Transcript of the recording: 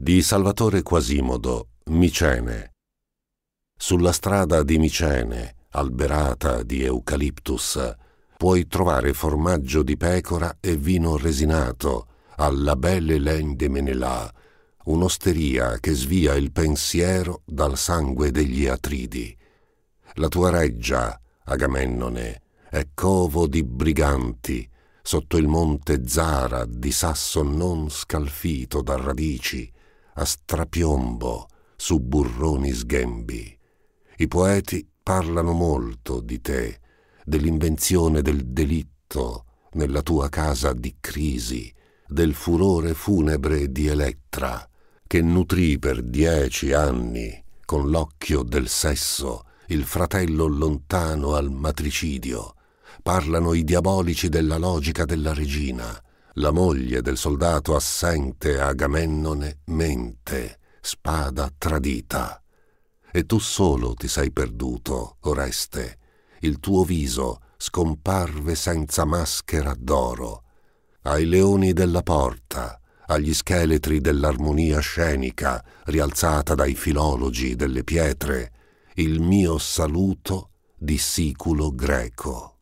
di Salvatore Quasimodo, Micene. Sulla strada di Micene, alberata di eucaliptus, puoi trovare formaggio di pecora e vino resinato alla Belle Hélène de Menelà, un'osteria che svia il pensiero dal sangue degli atridi. La tua reggia, Agamennone, è covo di briganti, sotto il monte Zara di sasso non scalfito da radici, a strapiombo su burroni sghembi. I poeti parlano molto di te, dell'invenzione del delitto nella tua casa di crisi, del furore funebre di Elettra, che nutrì per dieci anni, con l'occhio del sesso, il fratello lontano al matricidio. Parlano i diabolici della logica della regina, la moglie del soldato assente Agamennone mente, spada tradita. E tu solo ti sei perduto, Oreste. Il tuo viso scomparve senza maschera d'oro. Ai leoni della porta, agli scheletri dell'armonia scenica rialzata dai filologi delle pietre, il mio saluto di siculo greco.